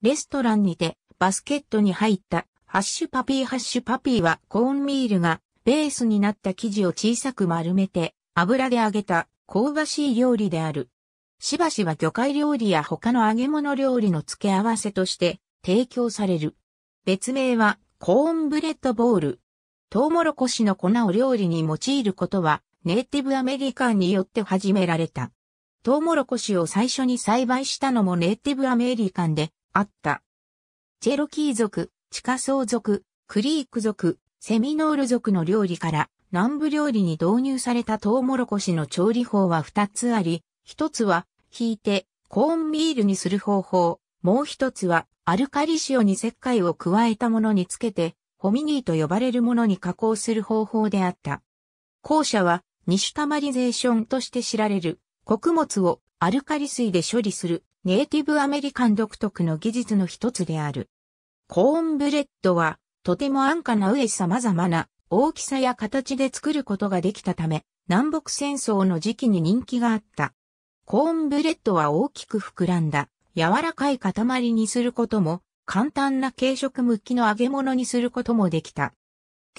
レストランにてバスケットに入ったハッシュパピーハッシュパピーはコーンミールがベースになった生地を小さく丸めて油で揚げた香ばしい料理である。しばしば魚介料理や他の揚げ物料理の付け合わせとして提供される。別名はコーンブレッドボール。トウモロコシの粉を料理に用いることはネイティブアメリカンによって始められた。トウモロコシを最初に栽培したのもネイティブアメリカンで、あった。チェロキー族、地下層族、クリーク族、セミノール族の料理から南部料理に導入されたトウモロコシの調理法は2つあり、1つは、ひいて、コーンミールにする方法、もう1つは、アルカリ塩に石灰を加えたものにつけて、ホミニーと呼ばれるものに加工する方法であった。後者は、ニシュタマリゼーションとして知られる、穀物をアルカリ水で処理するネイティブアメリカン独特の技術の一つである。コーンブレッドは、とても安価な上様々な大きさや形で作ることができたため、南北戦争の時期に人気があった。コーンブレッドは大きく膨らんだ、柔らかい塊にすることも、簡単な軽食向きの揚げ物にすることもできた。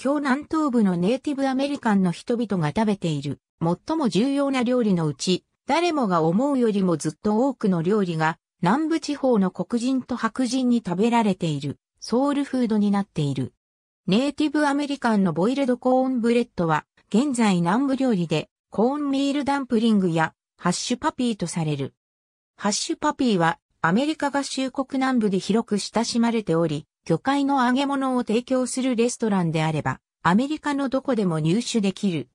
今日南東部のネイティブアメリカンの人々が食べている最も重要な料理のうち誰もが思うよりもずっと多くの料理が南部地方の黒人と白人に食べられているソウルフードになっている。ネイティブアメリカンのボイルドコーンブレッドは現在南部料理でコーンミールダンプリングやハッシュパピーとされる。ハッシュパピーはアメリカ合衆国南部で広く親しまれており、魚介の揚げ物を提供するレストランであれば、アメリカのどこでも入手できる。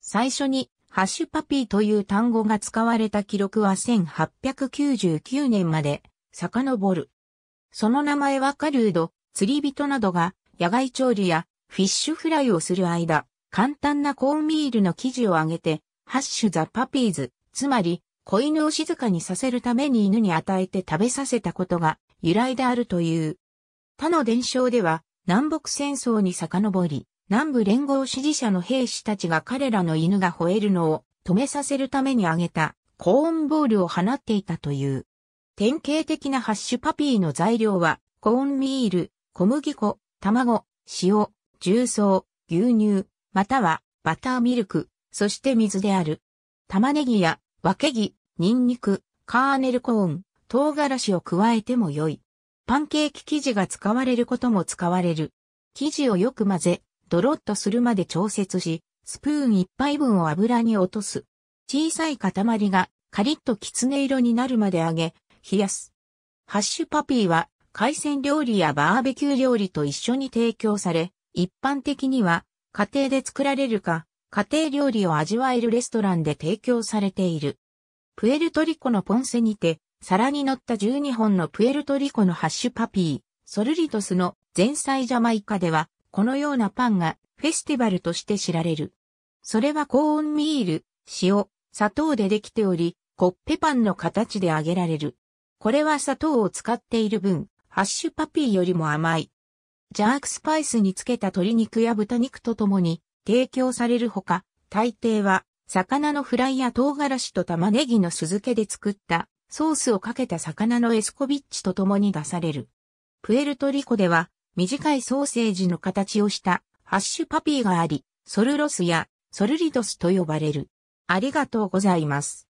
最初にハッシュパピーという単語が使われた記録は1899年まで遡る。その名前はカルード、釣り人などが野外調理やフィッシュフライをする間、簡単なコーンミールの生地を揚げて、ハッシュザパピーズ、つまり、子犬を静かにさせるために犬に与えて食べさせたことが由来であるという。他の伝承では、南北戦争に遡り、南部連合支持者の兵士たちが彼らの犬が吠えるのを止めさせるために挙げたコーンボールを放っていたという。典型的なハッシュパピーの材料はコーンミール、小麦粉、卵、塩、重曹、牛乳、またはバターミルク、そして水である。玉ねぎやわけぎ、ニンニク、カーネルコーン、唐辛子を加えても良い。パンケーキ生地が使われることも使われる。生地をよく混ぜ、ドロッとするまで調節し、スプーン一杯分を油に落とす。小さい塊がカリッときつね色になるまで揚げ、冷やす。ハッシュパピーは海鮮料理やバーベキュー料理と一緒に提供され、一般的には家庭で作られるか、家庭料理を味わえるレストランで提供されている。プエルトリコのポンセにて、皿に乗った12本のプエルトリコのハッシュパピー、ソルリトスの前菜ジャマイカでは、このようなパンがフェスティバルとして知られる。それはコーンミール、塩、砂糖でできており、コッペパンの形で揚げられる。これは砂糖を使っている分、ハッシュパピーよりも甘い。ジャークスパイスにつけた鶏肉や豚肉とともに提供されるほか、大抵は魚のフライや唐辛子と玉ねぎの酢漬けで作ったソースをかけた魚のエスコビッチと共に出される。プエルトリコでは短いソーセージの形をしたハッシュパピーがあり、ソルロスやソルリドスと呼ばれる。ありがとうございます。